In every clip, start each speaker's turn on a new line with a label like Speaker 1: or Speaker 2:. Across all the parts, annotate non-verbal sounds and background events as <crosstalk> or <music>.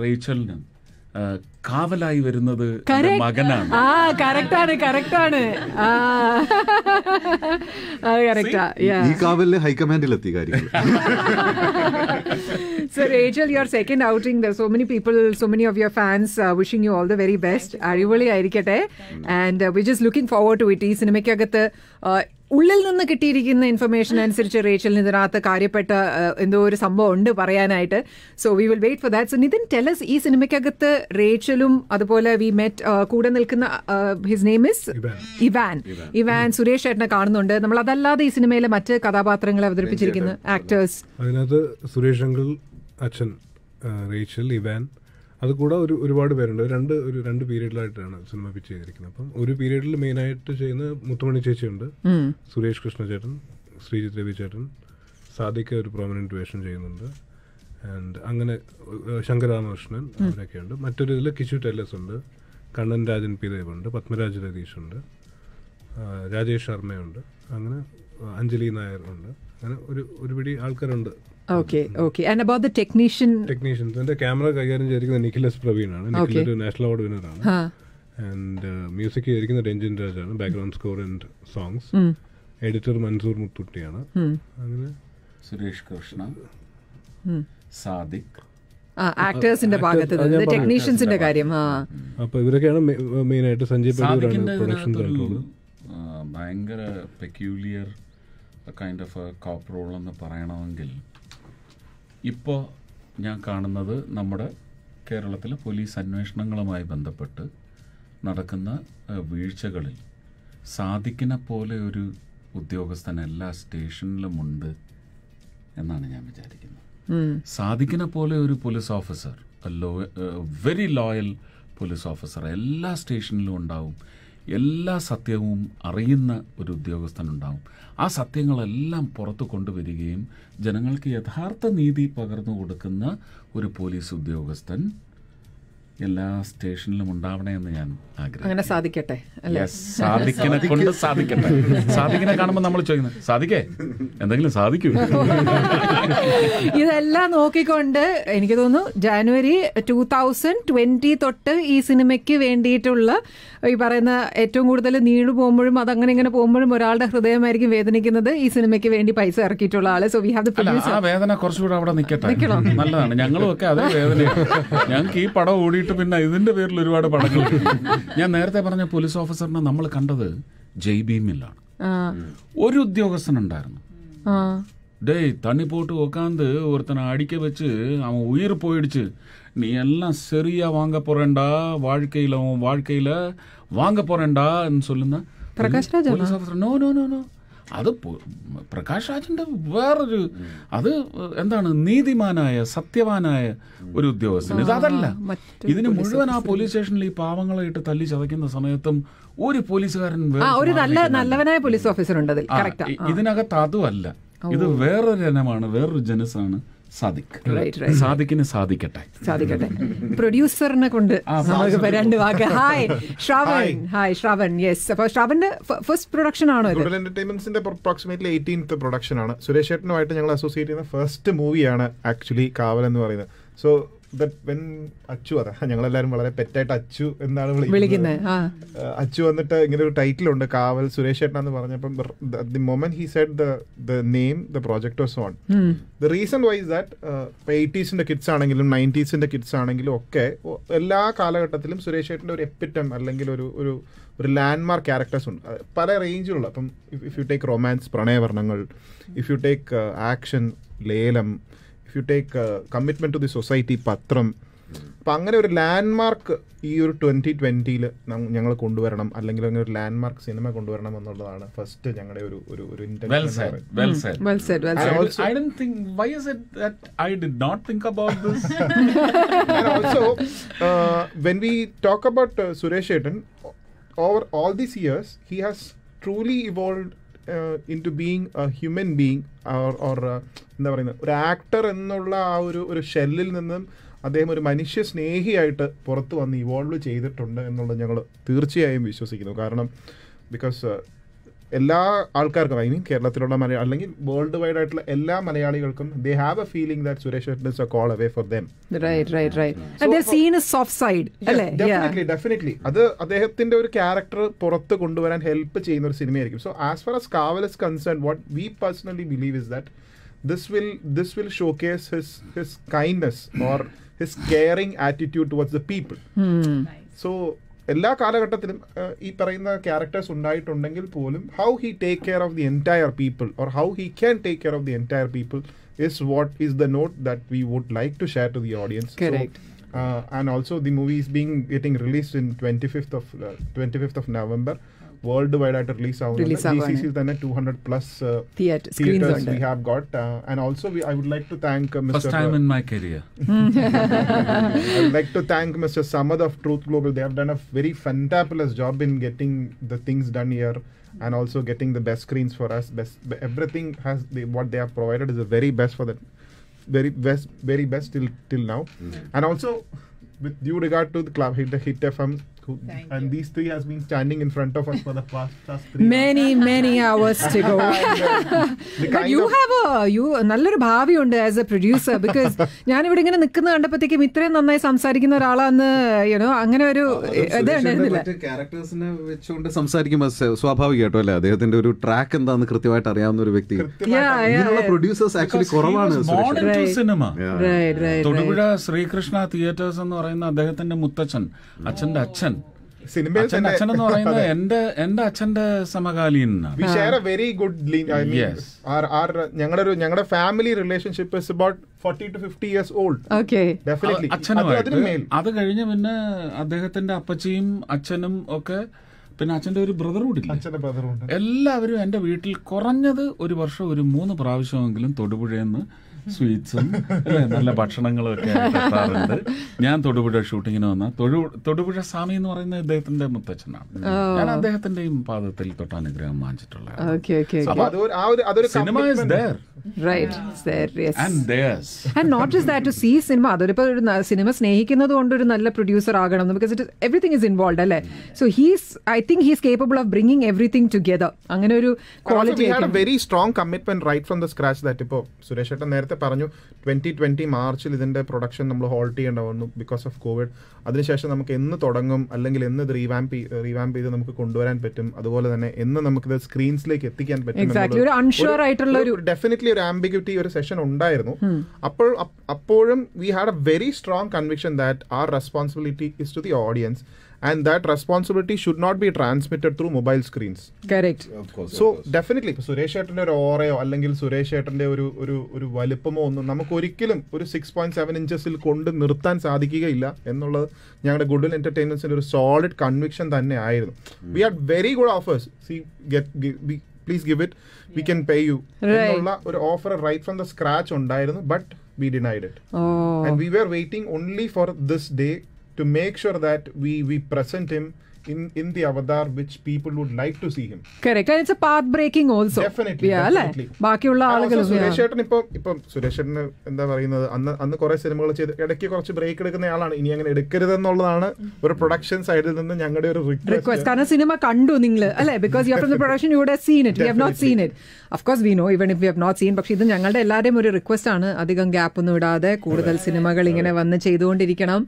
Speaker 1: റേച്ചലിന് കാവലായി വരുന്നത് മകനാണ്
Speaker 2: ആ കറക്റ്റാണ് കറക്റ്റാണ് ഈ
Speaker 3: കാവലിൽ ഹൈക്കമാൻഡിലെത്തി കാര്യം
Speaker 2: so Rachel are second outing the so many people so many of your fans wishing you all the very best അടിപൊളി ആയിരിക്കട്ടെ and which is looking forward to it ഈ സിനിമയ്ക്കകത്ത് uh, ഉള്ളിൽ നിന്ന് കിട്ടിയിരിക്കുന്ന ഇൻഫർമേഷൻ അനുസരിച്ച് റേച്ചലിന് ഇതിനകത്ത് കാര്യപ്പെട്ട എന്തോ ഒരു സംഭവം ഉണ്ട് പറയാനായിട്ട് so we will wait for that so Nithin tells ഈ സിനിമയ്ക്കകത്ത് റേച്ചലും അതുപോലെ വി മെറ്റ് കൂടെ നിൽക്കുന്ന his name is Ivan Ivan Suresh ഏട്ടനെ കാണുന്നുണ്ട് നമ്മൾ അതല്ലാതെ ഈ സിനിമയിലെ മറ്റ് കഥാപാത്രങ്ങളെ അവതരിപ്പിച്ചിരിക്കുന്ന ആക്ടേഴ്സ്
Speaker 3: അതിനകത്ത് സുരേഷ് അങ്കിൾ അച്ഛൻ റേച്ചൽ ഇവാൻ അതുകൂടെ ഒരു ഒരുപാട് പേരുണ്ട് രണ്ട് ഒരു രണ്ട് പീരീഡിലായിട്ടാണ് സിനിമ പിച്ച് ചെയ്തിരിക്കുന്നത് അപ്പം ഒരു പീരീഡിൽ മെയിനായിട്ട് ചെയ്യുന്ന മുത്തുമണി ചേച്ചിയുണ്ട് സുരേഷ് കൃഷ്ണ ചേട്ടൻ ശ്രീജിത് രവി ചേട്ടൻ സാദിക്ക് ഒരു പ്രോമിനൻറ്റ് വേഷം ചെയ്യുന്നുണ്ട് ആൻഡ് അങ്ങനെ ശങ്കരാമകൃഷ്ണൻ ഉണ്ട് മറ്റൊരു ഇതിൽ കിശു ടെല്ലസ് ഉണ്ട് കണ്ണൻ രാജൻ പി ദേവുണ്ട് പത്മരാജ് രതീഷ് ഉണ്ട് രാജേഷ് ശർമ്മയുണ്ട് അങ്ങനെ അഞ്ജലി നായർ ഉണ്ട് അങ്ങനെ ഒരു ഒരുപിടി ആൾക്കാരുണ്ട്
Speaker 2: okay okay and about the technician technician
Speaker 3: എന്റെ ക്യാമറ കൈകാര്യം ചെയ്തിരിക്കുന്നത് നിഖിലസ് പ്രവീണാണ് നിക്കിൽ ഒരു നാഷണൽ അവാർഡ് വിന്നറാണ് ആൻഡ് മ്യൂസിക് ചെയ്തിരിക്കുന്നത് രഞ്ജിൻ ആണ് background score and songs editor Mansoor മുത്തുട്ടിയാണ് അങ്ങനെ സുരേഷ് കൃഷ്ണ സാദിഖ് ആക്ടേഴ്സിന്റെ ഭാഗത്ത് ടെക്നീഷ്യൻസിന്റെ കാര്യം അപ്പൊ ഇവരൊക്കെയാണ് മെയിൻ ആയിട്ട് സഞ്ജയ് പ്രൊഡക്ഷൻ
Speaker 1: ഭയങ്കര peculiar kind of cop role എന്ന് പറയണമെങ്കിൽ ഇപ്പോൾ ഞാൻ കാണുന്നത് നമ്മുടെ കേരളത്തിലെ പോലീസ് അന്വേഷണങ്ങളുമായി ബന്ധപ്പെട്ട് നടക്കുന്ന വീഴ്ചകളിൽ സാധിക്കുന്ന പോലെ ഒരു ഉദ്യോഗസ്ഥൻ എല്ലാ സ്റ്റേഷനിലുമുണ്ട് എന്നാണ് ഞാൻ വിചാരിക്കുന്നത് സാധിക്കുന്ന പോലെ ഒരു police officer low very loyal police officer എല്ലാ സ്റ്റേഷനിലും ഉണ്ടാവും എല്ലാ സത്യവും അറിയുന്ന ഒരു ഉദ്യോഗസ്ഥനുണ്ടാവും ആ സത്യങ്ങളെല്ലാം പുറത്തു കൊണ്ടുവരികയും ജനങ്ങൾക്ക് യഥാർത്ഥ നീതി പകർന്നു കൊടുക്കുന്ന ഒരു പോലീസ് ഉദ്യോഗസ്ഥൻ എല്ലാ സ്റ്റേഷനിലും ഉണ്ടാവണേ എന്ന് ഞാൻ ആഗ്രഹിക്കുന്നു അങ്ങനെ സാധിക്കട്ടെ സാധിക്കണ കൊണ്ട് സാധിക്കട്ടെ സാധിക്കണ കാണുമ്പോൾ നമ്മൾ ചോദിക്കുന്നത് സാധിക്കേ എന്തെങ്കിലും സാധിക്കൂ
Speaker 2: <laughs> ഇതെല്ലാം നോക്കിക്കൊണ്ട് എനിക്ക് തോന്നുന്നു ജാനുവരി ടു തൗസൻഡ് ട്വന്റി തൊട്ട് ഈ സിനിമയ്ക്ക് വേണ്ടിയിട്ടുള്ള ഈ പറയുന്ന ഏറ്റവും കൂടുതൽ നീണ്ടു പോകുമ്പോഴും അതങ്ങനെ ഇങ്ങനെ പോകുമ്പോഴും ഒരാളുടെ ഹൃദയമായിരിക്കും വേദനിക്കുന്നത് ഈ സിനിമയ്ക്ക് വേണ്ടി പൈസ ഇറക്കിയിട്ടുള്ള ആള് സോ വി ഹാവ്
Speaker 1: വേദന കുറച്ചുകൂടെ അവിടെ നിൽക്കട്ടെ നല്ലതാണ് ഞങ്ങളും ഒക്കെ അതേ വേദന ഞങ്ങൾക്ക് ഈ പടം ഓടിയിട്ട് കേട്ട് പിന്നെ ഇതിന്റെ പേരിൽ ഒരുപാട് പണങ്ങൾ <laughs> ഞാൻ നേരത്തെ പറഞ്ഞ പോലീസ് ഓഫീസറിനെ നമ്മൾ കണ്ടത് ജയ് ഭീമിലാണ് ഒരു ഉദ്യോഗസ്ഥനുണ്ടായിരുന്നു ഡേയ് തണി പോട്ട് ഉക്കാന്ത് ഒരുത്തനെ അടിക്ക വെച്ച് അവൻ ഉയർ പോയിടിച്ച് നീ എല്ലാം ചെറിയ വാങ്ങ പോറേണ്ടാ വാഴക്കയിലും വാഴക്കയില് വാങ്ങ പോറേണ്ടാ എന്ന് സൊല്ലുന്ന Prakash Raj police officer no no no no അത് പ്രകാശ് രാജിൻ്റെ വേറൊരു അത് എന്താണ് നീതിമാനായ സത്യവാനായ ഒരു ഉദ്യോഗസ്ഥൻ ഇത് അതല്ല ഇതിന് മുഴുവൻ ആ പോലീസ് സ്റ്റേഷനിൽ ഈ പാവങ്ങളെ ഇട്ട് തല്ലി ചതയ്ക്കുന്ന സമയത്തും ഒരു പോലീസുകാരൻ ഒരു നല്ല നല്ലവനായ
Speaker 2: പോലീസ് ഓഫീസർ ഉണ്ട്
Speaker 1: ഇതിനകത്ത് അതുമല്ല ഇത് വേറൊരു ജനമാണ് വേറൊരു ജനസാണ് സാദിഖ് സാദിഖിന് സാധിക്കട്ടെ
Speaker 2: സാധിക്കട്ടെ പ്രൊഡ്യൂസറിനെ കൊണ്ട് നമുക്ക് രണ്ട് വാക്ക് hi Shravan hi Shravan yes അപ്പോൾ ശ്രാവന്റെ ഫസ്റ്റ് പ്രൊഡക്ഷൻ ആണോ ഇത്
Speaker 4: എന്റർടൈൻമെന്റ്സിന്റെ അപ്രോക്സിമേറ്റ്ലി എയ്റ്റീൻത്ത് പ്രൊഡക്ഷൻ ആണ് സുരേഷ് ചേട്ടനുമായിട്ട് ഞങ്ങൾ അസോസിയേറ്റ് ചെയ്യുന്ന ഫസ്റ്റ് മൂവിയാണ് ആക്ച്വലി കാവൽ എന്ന് പറയുന്നത് സോ അച്ചു അതാ ഞങ്ങളെല്ലാരും വളരെ പെറ്റായിട്ട് അച്ചു എന്നാണ് വിളിക്കുന്നത് അച്ചു വന്നിട്ട് ഇങ്ങനെ ഒരു ടൈറ്റിൽ ഉണ്ട് കാവൽ സുരേഷ് ഏട്ടൻ എന്ന് പറഞ്ഞപ്പം the moment he said the the name the project was on the reason why's that എയ്റ്റീസിന്റെ കിഡ്സ് ആണെങ്കിലും നയൻറ്റീസിന്റെ കിഡ്സ് ആണെങ്കിലും ഒക്കെ എല്ലാ കാലഘട്ടത്തിലും സുരേഷ് ഏട്ടൻ്റെ ഒരു എപ്പിറ്റം അല്ലെങ്കിൽ ഒരു ഒരു ഒരു ലാൻഡ് മാർക്ക് ക്യാരക്ടേഴ്സ് ഉണ്ട് പല റേഞ്ചിലുള്ള അപ്പം if you take romance Pranayavarnangal if you take action Lelam if you take commitment to the society Pathram അപ്പം അങ്ങനെ ഒരു ലാൻഡ് മാർക്ക് ഈ ഒരു ട്വൻറ്റി ട്വൻറ്റിയിൽ ഞങ്ങൾ കൊണ്ടുവരണം അല്ലെങ്കിൽ അങ്ങനെ ഒരു ലാൻഡ് മാർക്ക് സിനിമ കൊണ്ടുവരണം എന്നുള്ളതാണ് ഫസ്റ്റ് ഞങ്ങളുടെ ഒരു ഒരു ഒരു when we talk about Suresh ഏട്ടൻ over all these years he has truly evolve into being human being or or എന്താ പറയുന്നത് ഒരു ആക്ടർ എന്നുള്ള ആ ഒരു ഒരു ഷെല്ലിൽ നിന്നും അദ്ദേഹം ഒരു മനുഷ്യ സ്നേഹിയായിട്ട് പുറത്ത് വന്ന് ഇവോൾവ് ചെയ്തിട്ടുണ്ട് എന്നുള്ളത് ഞങ്ങൾ തീർച്ചയായും വിശ്വസിക്കുന്നു കാരണം ബിക്കോസ് എല്ലാ ആൾക്കാർക്കും ഐ മീൻ കേരളത്തിലുള്ള മലയാളം അല്ലെങ്കിൽ വേൾഡ് വൈഡ് ആയിട്ടുള്ള എല്ലാ മലയാളികൾക്കും they have a feeling that Suresh is a call away for them definitely അത് അദ്ദേഹത്തിന്റെ ഒരു ക്യാരക്ടർ പുറത്ത് കൊണ്ടുവരാൻ ഹെൽപ്പ് ചെയ്യുന്ന ഒരു സിനിമയായിരിക്കും so as far as Kaaval is concern what we personally believe is that this will this will showcase his his kindness or his caring attitude towards the people so എല്ലാ കാലഘട്ടത്തിലും ഈ പറയുന്ന characters ഉണ്ടായിട്ടുണ്ടെങ്കിൽ പോലും how he take care of the entire people or how he can take care of the entire people is what is the note that we would like to share to the audience and also the movie is being getting released in twenty fifth of twenty fifth of November worldwide ആയിട്ട് release ആവുന്നത് തന്നെ two hundred plus theatres we have got and also I would like to thank mister time in my career I would like to thank mister Samad of truth global they have done a very fantabulous job in getting the things done year and also getting the best screens for us best everything has the, what they have provided is the very best for the very best very best till till now mm-hmm. and also with due regard to the club hit, hit fm who, and these three has been standing in front of us
Speaker 2: for the past, past three <laughs> many hours. many hours to go <laughs> but you of, have a you നല്ലൊരു ഭാവിയുണ്ട് as a producer because ഞാൻ ഇവിടെ ഇങ്ങനെ നിൽക്കുന്ന കണ്ടപ്പോഴത്തേക്കും ഇത്രയും നന്നായി സംസാരിക്കുന്ന ഒരാളാന്ന് you know അങ്ങനെ ഒരു
Speaker 3: ക്യാരക്ടേഴ്സിനെ വെച്ചുകൊണ്ട് സംസാരിക്കുമ്പോൾ സ്വാഭാവികമായിട്ടും അല്ലേ അദ്ദേഹത്തിന്റെ ഒരു ട്രാക്ക് എന്താന്ന് കൃത്യമായിട്ട് അറിയാവുന്ന ഒരു വ്യക്തി പ്രൊഡ്യൂസേഴ്സ് ആക്ച്വലി കുറവാണ് സിനിമ തൊടുപുഴ
Speaker 1: ശ്രീകൃഷ്ണ തിയേറ്റേഴ്സ് എന്ന് പറയുന്ന അദ്ദേഹത്തിന്റെ മുത്തച്ഛൻ അച്ഛന്റെ അച്ഛൻ എന്റെ എന്റെ അച്ഛന്റെ
Speaker 4: വെരി ഗുഡ് ഞങ്ങളുടെ ഒരു ഞങ്ങളുടെ family relationship about two years old
Speaker 1: അത് കഴിഞ്ഞ് പിന്നെ അദ്ദേഹത്തിന്റെ അപ്പച്ചിയും അച്ഛനും ഒക്കെ പിന്നെ അച്ഛന്റെ ഒരു ബ്രദറും ഇല്ല എല്ലാവരും എന്റെ വീട്ടിൽ കുറഞ്ഞത് ഒരു വർഷം ഒരു മൂന്ന് പ്രാവശ്യമെങ്കിലും തൊടുപുഴയെന്ന് സ്വീറ്റ്സും അല്ലേ നല്ല ഭക്ഷണങ്ങളൊക്കെ ഒക്കെ എത്താറുണ്ട് ഞാൻ തൊടുപുഴ ഷൂട്ടിങ്ങിന് വന്ന തൊഴു തൊടുപുഴ സ്വാമി എന്ന് പറയുന്നത് ഇദ്ദേഹത്തിന്റെ മുത്തച്ഛനാണ് ഞാൻ അദ്ദേഹത്തിന്റെയും പാദത്തിൽ തൊട്ട് അനുഗ്രഹം വാങ്ങിച്ചിട്ടുള്ള
Speaker 2: സിനിമ സ്നേഹിക്കുന്നത് കൊണ്ട് ഒരു നല്ല പ്രൊഡ്യൂസർ ആകണം because it everything is involve അല്ലെ so he's I think he's capable of bringing everything together അങ്ങനെ ഒരു quality
Speaker 4: very strong commitment right from the scratch that ഇപ്പോൾ സുരേഷ് ഏട്ടൻ നേരത്തെ നേരത്തെ പറഞ്ഞു ട്വൻറ്റി ട്വൻറ്റി മാർച്ചിൽ ഇതിൻ്റെ പ്രൊഡക്ഷൻ നമ്മൾ ഹോൾട്ട് ചെയ്യേണ്ട വന്നു ബിക്കോസ് ഓഫ് കോവിഡ് അതിനുശേഷം നമുക്ക് എന്ന് തുടങ്ങും അല്ലെങ്കിൽ എന്ന് ഇത് റീവാമ്പ് റീവാമ്പ് ചെയ്ത് നമുക്ക് കൊണ്ടുവരാൻ പറ്റും അതുപോലെ തന്നെ എന്ന് നമുക്കിത് സ്ക്രീൻസിലേക്ക് എത്തിക്കാൻ പറ്റും ഡെഫിനറ്റ്ലി ഒരു ആംബിഗ്യൂറ്റി ഒരു സെഷൻ ഉണ്ടായിരുന്നു hmm. അപ്പോൾ അപ്പോഴും we had a very strong conviction that our responsibility is to the audience and that responsibility should not be transmitted through mobile screens. Correct. Of course. So of course. definitely Suresh ഏട്ടൻ്റെ ഒരു ഓറയോ അല്ലെങ്കിൽ സുരേഷ് ഏട്ടൻ്റെ ഒരു ഒരു ഒരു വലിപ്പമോ ഒന്നും നമുക്ക് ഒരിക്കലും ഒരു സിക്സ് പോയിന്റ് സെവൻ ഇഞ്ചസിൽ കൊണ്ട് നിർത്താൻ സാധിക്കുകയില്ല എന്നുള്ളത് ഞങ്ങളുടെ ഗുഡ് വിൽ എൻ്റർടൈൻമെൻറ്റ്സിൻ്റെ ഒരു സോളിഡ് കൺവിക്ഷൻ തന്നെ ആയിരുന്നു we are very good offers see get please give it we can pay you എന്നുള്ള ഒരു offer right from the scratch ഉണ്ടായിരുന്നു but we denied it and we were waiting only for this day to make sure that we, we present him in, in the avatar which people would like to see him.
Speaker 2: Correct. And it's a path breaking also. Definitely. Yeah, definitely. ബാക്കിയുള്ള ആളുകൾ സുരേഷ്
Speaker 4: ചേട്ടൻ ഇപ്പം ഇപ്പം സുരേഷ് ചേട്ടന് എന്താ പറയുന്നത് അന്ന് അന്ന് കുറെ സിനിമകൾ ചെയ്ത് ഇടയ്ക്ക് കുറച്ച് ബ്രേക്ക് എടുക്കുന്ന ആളാണ് ഇനി അങ്ങനെ എടുക്കരുതെന്നുള്ളതാണ് ഒരു പ്രൊഡക്ഷൻ സൈഡിൽ നിന്ന് ഞങ്ങളുടെ ഒരു റിക്വസ്റ്റ്
Speaker 2: കാരണം സിനിമ കണ്ടു നിങ്ങൾ അല്ലേ because you from the production you would seen it you have not seen it of course we know even if you have not seen പക്ഷേ ഇത് ഞങ്ങളുടെ എല്ലാവരുടെയും ഒരു റിക്വസ്റ്റ് ആണ് അധികം ഗ്യാപ്പ് ഒന്നും ഇടാതെ കൂടുതൽ സിനിമകൾ ഇങ്ങനെ വന്ന് ചെയ്തുകൊണ്ടിരിക്കണം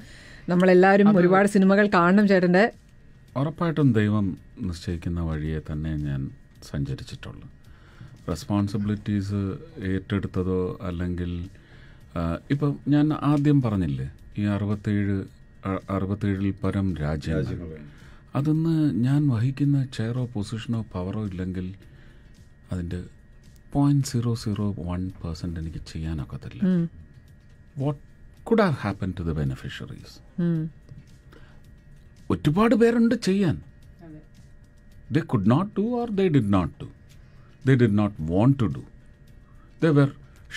Speaker 2: നമ്മളെല്ലാവരും ഒരുപാട് സിനിമകൾ കാണണം ചേട്ടൻ്റെ
Speaker 1: ഉറപ്പായിട്ടും ദൈവം നിശ്ചയിക്കുന്ന വഴിയെ തന്നെ ഞാൻ സഞ്ചരിച്ചിട്ടുള്ളൂ റെസ്പോൺസിബിലിറ്റീസ് ഏറ്റെടുത്തതോ അല്ലെങ്കിൽ ഇപ്പം ഞാൻ ആദ്യം പറഞ്ഞില്ലേ ഈ അറുപത്തേഴ് അറുപത്തേഴിൽ പരം രാജ്യങ്ങൾ അതൊന്ന് ഞാൻ വഹിക്കുന്ന ചെയറോ പൊസിഷനോ പവറോ ഇല്ലെങ്കിൽ അതിൻ്റെ point zero zero one percent എനിക്ക് ചെയ്യാനൊക്കത്തില്ല what could have happened to the beneficiaries hmm. ഒരുപാട് പേരുണ്ട് ചെയ്യാൻ they could not do or they did not do they did not want to do were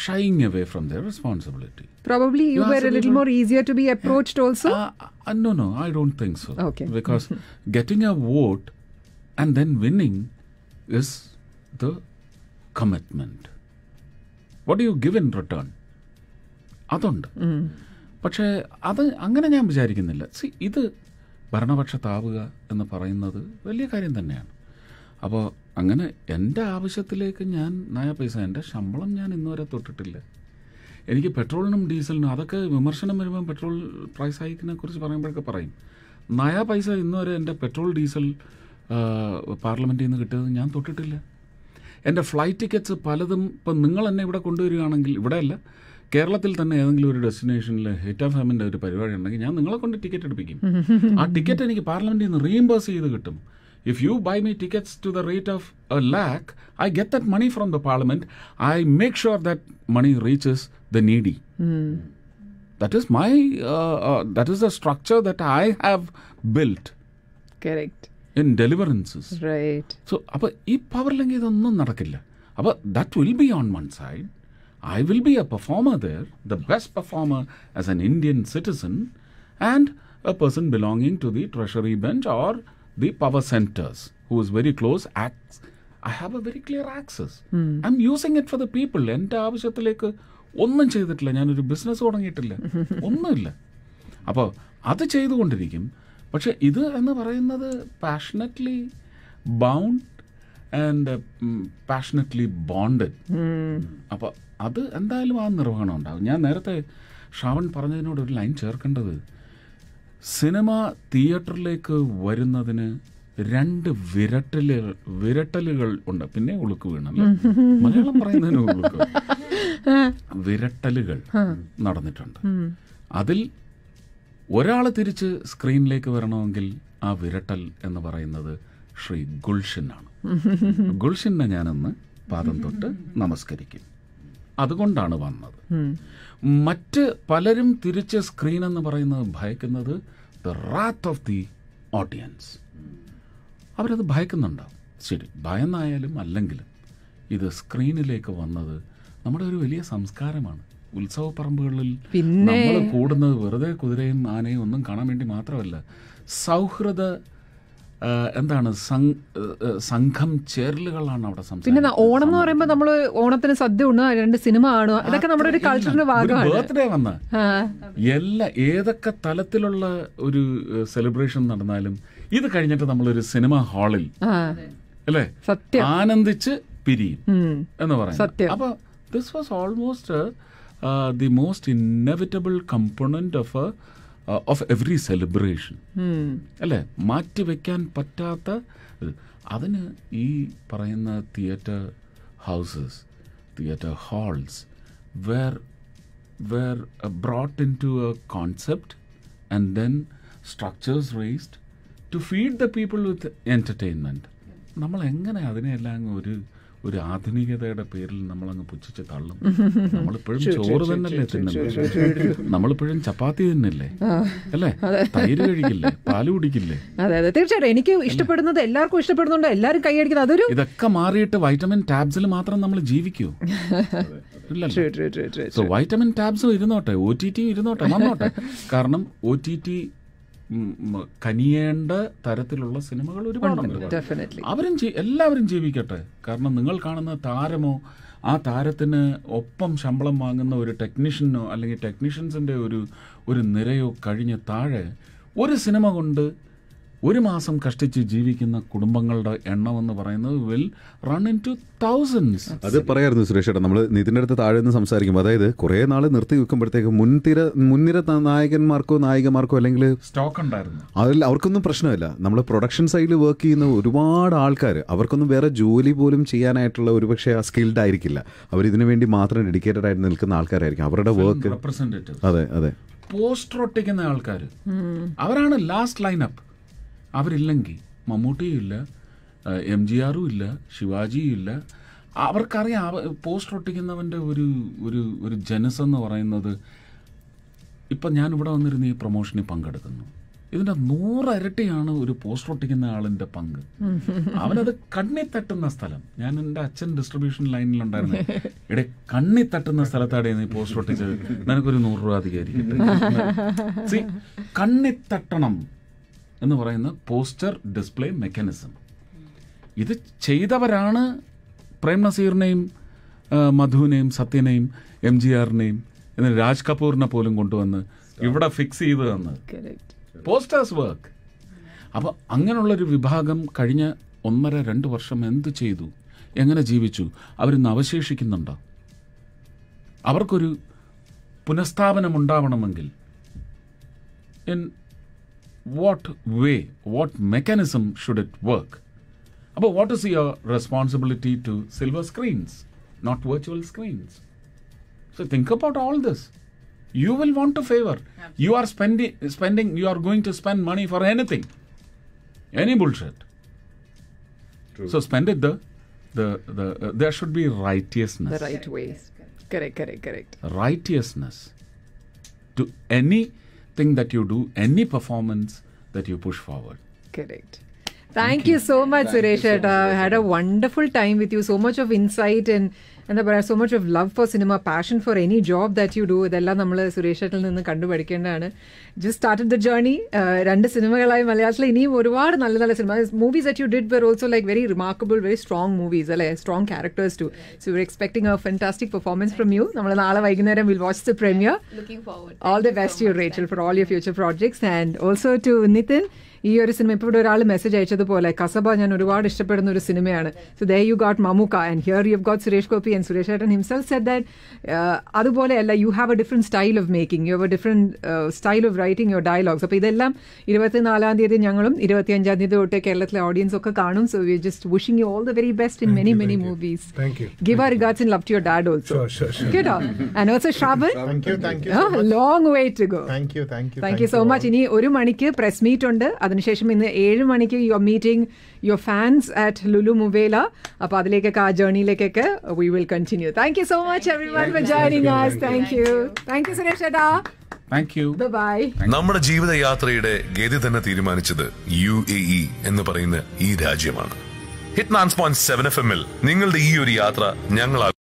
Speaker 1: shying away from their responsibility.
Speaker 2: Probably you, were a little more easier to be approached yeah.
Speaker 1: also? Uh, uh, no, no, I don't think so. Okay. <laughs> Because <laughs> getting a vote and then winning is the commitment. What do you give in return? അതുണ്ട് പക്ഷേ അത് അങ്ങനെ ഞാൻ വിചാരിക്കുന്നില്ല C ഇത് ഭരണപക്ഷത്താവുക എന്ന് പറയുന്നത് വലിയ കാര്യം തന്നെയാണ് അപ്പോൾ അങ്ങനെ എൻ്റെ ആവശ്യത്തിലേക്ക് ഞാൻ നയ പൈസ എൻ്റെ ശമ്പളം ഞാൻ ഇന്നുവരെ തൊട്ടിട്ടില്ല എനിക്ക് പെട്രോളിനും ഡീസലിനും അതൊക്കെ വിമർശനം വരുമ്പോൾ പെട്രോൾ പ്രൈസ് ഹൈക്കിനെ കുറിച്ച് പറയുമ്പോഴൊക്കെ പറയും നയ പൈസ ഇന്നുവരെ എൻ്റെ പെട്രോൾ ഡീസൽ പാർലമെൻറ്റിൽ നിന്ന് കിട്ടിയത് ഞാൻ തൊട്ടിട്ടില്ല എൻ്റെ ഫ്ലൈറ്റ് ടിക്കറ്റ്സ് പലതും ഇപ്പം നിങ്ങൾ എന്നെ ഇവിടെ കൊണ്ടുവരികയാണെങ്കിൽ ഇവിടെയല്ല കേരളത്തിൽ തന്നെ ഏതെങ്കിലും ഒരു ഡെസ്റ്റിനേഷനിൽ ഹിറ്റ് ഓഫ് ഹാമിൻ്റെ ഒരു പരിപാടി ഉണ്ടെങ്കിൽ ഞാൻ നിങ്ങളെ കൊണ്ട് ടിക്കറ്റ് എടുപ്പിക്കും ആ ടിക്കറ്റ് എനിക്ക് പാർലമെന്റിൽ നിന്ന് റീഇംബേഴ്സ് ചെയ്ത് കിട്ടും if you buy my tickets to the rate of a lakh I get that money from the parliament I make sure that money reaches the needy that is my that is the structure that I have built in deliverances so അപ്പോൾ ഈ power പവറിലെങ്കിൽ ഇതൊന്നും നടക്കില്ല അപ്പോൾ that will be on one side I will be a performer there, the best performer as an Indian citizen and a person belonging to the treasury bench or the power centers who is very close acts. I have a very clear access. Mm. I'm using it for the people. ഒന്നും ചെയ്തിട്ടില്ല ഞാനൊരു business തുടങ്ങിയിട്ടില്ല ഒന്നുമില്ല അപ്പോൾ അത് ചെയ്തുകൊണ്ടിരിക്കും പക്ഷെ ഇത് എന്ന് പറയുന്നത് passionately bound and passionately bonded അപ്പോൾ അത് എന്തായാലും ആ നിർവഹണം ഉണ്ടാകും ഞാൻ നേരത്തെ ശ്രാവൺ പറഞ്ഞതിനോട് ഒരു ലൈൻ ചേർക്കേണ്ടത് സിനിമ തിയേറ്ററിലേക്ക് വരുന്നതിന് രണ്ട് വിരട്ടല വിരട്ടലുകൾ ഉണ്ട് പിന്നെ ഉളുക്ക് വീണല്ലോ മലയാളം പറയുന്നതിന് ഉളുക്ക് വിരട്ടലുകൾ നടന്നിട്ടുണ്ട് അതിൽ ഒരാൾ തിരിച്ച് സ്ക്രീനിലേക്ക് വരണമെങ്കിൽ ആ വിരട്ടൽ എന്ന് പറയുന്നത് ശ്രീ ആണ് <laughs> ഗുൽഷിനെ ഞാനൊന്ന് പാദം തൊട്ട് നമസ്കരിക്കും അതുകൊണ്ടാണ് വന്നത് മറ്റ് പലരും തിരിച്ച് സ്ക്രീൻ എന്ന് പറയുന്നത് ഭയക്കുന്നത് the wrath of the audience അവരത് ഭയക്കുന്നുണ്ടാവും ശരി ഭയന്നായാലും അല്ലെങ്കിലും ഇത് സ്ക്രീനിലേക്ക് വന്നത് നമ്മുടെ ഒരു വലിയ സംസ്കാരമാണ് ഉത്സവ പറമ്പുകളിൽ നമ്മൾ കൂടുന്നത് വെറുതെ കുതിരയും ആനയും ഒന്നും കാണാൻ വേണ്ടി മാത്രമല്ല സൗഹൃദ എന്താണ് സംഘം ചേരലുകളാണ് അവിടെ പിന്നെ
Speaker 2: ഓണം എന്ന് പറയുമ്പോൾ നമ്മൾ ഓണത്തിന് സദ്യ ഉണ്ട് രണ്ട് സിനിമ കാണുക ഇതൊക്കെ നമ്മുടെ ഒരു കൾച്ചറിന്റെ ഭാഗമാണ് ബർത്ത്ഡേ
Speaker 1: വന്ന് എല്ലാ ഏതൊക്കെ തലത്തിലുള്ള ഒരു സെലിബ്രേഷൻ നടന്നാലും ഇത് കഴിഞ്ഞിട്ട് നമ്മളൊരു സിനിമ ഹാളിൽ അല്ലേ സത്യം ആനന്ദിച്ച് പിരിയും എന്ന് പറയാം സത്യം അപ്പൊ this was almost the most inevitable component of a of every celebration അല്ലേ മാറ്റിവെക്കാൻ പറ്റാത്ത അതിന് ഈ പറയുന്ന theatre houses theatre halls where where brought in to a concept and then structures raised to feed the people with entertainment നമ്മൾ എങ്ങനെ അതിനെല്ലാം ഒരു ഒരു ആധുനികതയുടെ പേരിൽ നമ്മളങ്ങ് പുച്ഛിച്ച് തള്ളും നമ്മളിപ്പോഴും ചോറ് തന്നെയല്ലേ തിന്നുന്നത് നമ്മളിപ്പോഴും ചപ്പാത്തി തന്നെയല്ലേ അല്ലേ
Speaker 2: തൈര് കഴിക്കില്ലേ
Speaker 1: പാല് കുടിക്കില്ലേ
Speaker 2: അതെ അതെ തീർച്ചയായിട്ടും എനിക്ക് ഇഷ്ടപ്പെടുന്നത് എല്ലാവർക്കും ഇഷ്ടപ്പെടുന്നുണ്ട് എല്ലാവരും കൈയടിക്കുന്നത് അതൊരു
Speaker 1: ഇതൊക്കെ മാറിയിട്ട് വൈറ്റമിൻ ടാബ്സിൽ മാത്രം നമ്മൾ ജീവിക്കൂ സോ <laughs> വൈറ്റമിൻ ടാബ്സും ഇരുന്നോട്ടെ ഒ ടി ടി ഇരുന്നോട്ടെ വന്നോട്ടെ <laughs> കാരണം ഒ ടി ടി കനിയേണ്ട തരത്തിലുള്ള സിനിമകൾ ഒരുപാടുണ്ട് അവരും എല്ലാവരും ജീവിക്കട്ടെ കാരണം നിങ്ങൾ കാണുന്ന താരമോ ആ താരത്തിന് ഒപ്പം ശമ്പളം വാങ്ങുന്ന ഒരു ടെക്നീഷ്യനോ അല്ലെങ്കിൽ ടെക്നീഷ്യൻസിൻ്റെ ഒരു ഒരു നിരയോ കഴിഞ്ഞ് താഴെ ഒരു സിനിമ കൊണ്ട് ഒരു മാസം കഷ്ടിച്ച് ജീവിക്കുന്ന കുടുംബങ്ങളുടെ എണ്ണം എന്ന് പറയുന്നത് will run in to thousands അത്
Speaker 3: പറയായിരുന്നു സുരേഷ് നമ്മൾ നിതിൻ്റെ അടുത്ത് താഴെ നിന്ന് സംസാരിക്കും അതായത് കുറേ നാൾ നിർത്തി വെക്കുമ്പോഴത്തേക്ക് മുൻതിര മുൻനിര നായകന്മാർക്കോ നായികമാർക്കോ അല്ലെങ്കിൽ സ്റ്റോക്ക് ഉണ്ടായിരുന്നു അതിൽ അവർക്കൊന്നും പ്രശ്നമില്ല നമ്മൾ പ്രൊഡക്ഷൻ സൈഡിൽ വർക്ക് ചെയ്യുന്ന ഒരുപാട് ആൾക്കാർ അവർക്കൊന്നും വേറെ ജോലി പോലും ചെയ്യാനായിട്ടുള്ള ഒരുപക്ഷെ ആ സ്കിൽഡ് ആയിരിക്കില്ല അവർ ഇതിനു വേണ്ടി മാത്രം ഡെഡിക്കേറ്റഡ് ആയിട്ട് നിൽക്കുന്ന ആൾക്കാരായിരിക്കും അവരുടെ വർക്ക് അതെ അതെ
Speaker 1: പോസ്റ്റ് ഒട്ടിക്കുന്ന ആൾക്കാർ അവരാണ് ലാസ്റ്റ് ലൈനപ്പ് അവരില്ലെങ്കിൽ മമ്മൂട്ടിയും ഇല്ല എം ജി ആറും ഇല്ല ശിവാജിയും ഇല്ല അവർക്കറിയാം പോസ്റ്റർ ഒട്ടിക്കുന്നവൻ്റെ ഒരു ഒരു ഒരു ജനസ് എന്ന് പറയുന്നത് ഇപ്പം ഞാനിവിടെ വന്നിരുന്ന ഈ പ്രൊമോഷനിൽ പങ്കെടുക്കുന്നു ഇതിൻ്റെ നൂറരട്ടിയാണ് ഒരു പോസ്റ്റർ ഒട്ടിക്കുന്ന ആളിൻ്റെ പങ്ക് അവനത് കണ്ണി തട്ടുന്ന സ്ഥലം ഞാൻ എൻ്റെ അച്ഛൻ ഡിസ്ട്രിബ്യൂഷൻ ലൈനിലുണ്ടായിരുന്നു ഇവിടെ കണ്ണി തട്ടുന്ന സ്ഥലത്താണ് ഈ പോസ്റ്റർ ഒട്ടിച്ചത് നിനക്കൊരു നൂറ് രൂപ അധികാരിക്കട്ടെ <laughs> കണ്ണി തട്ടണം എന്ന് പറയുന്ന പോസ്റ്റർ ഡിസ്പ്ലേ മെക്കാനിസം ഇത് ചെയ്തവരാണ് പ്രേം നസീറിനെയും മധുവിനെയും സത്യനെയും എം ജി ആറിനെയും എന്ന രാജ് കപൂറിനെ പോലും കൊണ്ടുവന്ന് ഇവിടെ ഫിക്സ് ചെയ്ത് തന്ന് പോസ്റ്റേഴ്സ് വർക്ക് അപ്പോൾ അങ്ങനെയുള്ളൊരു വിഭാഗം കഴിഞ്ഞ ഒന്നര രണ്ട് വർഷം എന്ത് ചെയ്തു എങ്ങനെ ജീവിച്ചു അവരിന്ന് അവശേഷിക്കുന്നുണ്ടോ അവർക്കൊരു പുനഃസ്ഥാപനം ഉണ്ടാവണമെങ്കിൽ what way, what mechanism should it work? About what is your responsibility to silver screens, not virtual screens? So think about all this. You will want to favor. Absolutely. You are spending, spending. You are going to spend money for anything, any bullshit. True. So spend it the, the the uh, there should be righteousness. The right
Speaker 2: ways. Correct, correct, correct.
Speaker 1: Righteousness to any thing that you do, any performance that you push forward.
Speaker 2: Correct. Thank you so much Suresh ചേട്ടാ had a wonderful time with you so much of insight and എന്താ പറയുക so much of love for cinema passion for any job that you do ഇതെല്ലാം നമ്മൾ സുരേഷ് ചേട്ടനിൽ നിന്ന് കണ്ടുപഠിക്കേണ്ടതാണ് just started the journey uh, രണ്ട് സിനിമകളായി മലയാളത്തിൽ ഇനിയും ഒരുപാട് നല്ല നല്ല cinema movies that you did were also like very remarkable very strong movies അല്ലേ strong characters to so you expecting a fantastic performance from you നമ്മൾ നാളെ വൈകുന്നേരം will watch the premiere all the best you Rachel for all your future projects and also to Nithin ഈ ഒരു cinema ഇപ്പോൾ ഇവിടെ ഒരാൾ message അയച്ചതുപോലെ Kasaba ഞാൻ ഒരുപാട് ഇഷ്ടപ്പെടുന്ന ഒരു സിനിമയാണ് so the you got Mammukka and here you got Suresh Gopi and Suresh ഏട്ടൻ ഹിംസെൽഫ് സെറ്റ് ദാറ്റ് അതുപോലെയല്ല you have a different style of making you have a different style of writing your dialogues അപ്പോൾ ഇതെല്ലാം ഇരുപത്തി നാലാം തീയതി ഞങ്ങളും ഇരുപത്തി അഞ്ചാം തീയതി തൊട്ട് കേരളത്തിലെ ഓഡിയൻസ് ഒക്കെ കാണും so you just wishing you all the very best in many many movies give our regards in love to your dad also കേട്ടോ and also Shaban long way to go thank you thank you so much ഇനി ഒരു മണിക്ക് press meet ഉണ്ട് അതിന് അതിനുശേഷം ഇന്ന് ഏഴ് മണിക്ക് you are meeting your fans at Lulu മുവേല അപ്പോൾ അതിലേക്കൊക്കെ ആ ജേർണിയിലേക്കൊക്കെ we will continue thank you so much everyone for joining us thank you thank you Suresh ചേട്ടാ
Speaker 3: നമ്മുടെ ജീവിതയാത്രയുടെ ഗതി തന്നെ തീരുമാനിച്ചത് യു എ ഇ എന്ന് പറയുന്ന ഈ രാജ്യമാണ് ഹിറ്റ് നാൻസ് പോയിന്റ് സെവൻ എഫ് എമ്മിൽ നിങ്ങളുടെ ഈ ഒരു യാത്ര ഞങ്ങൾ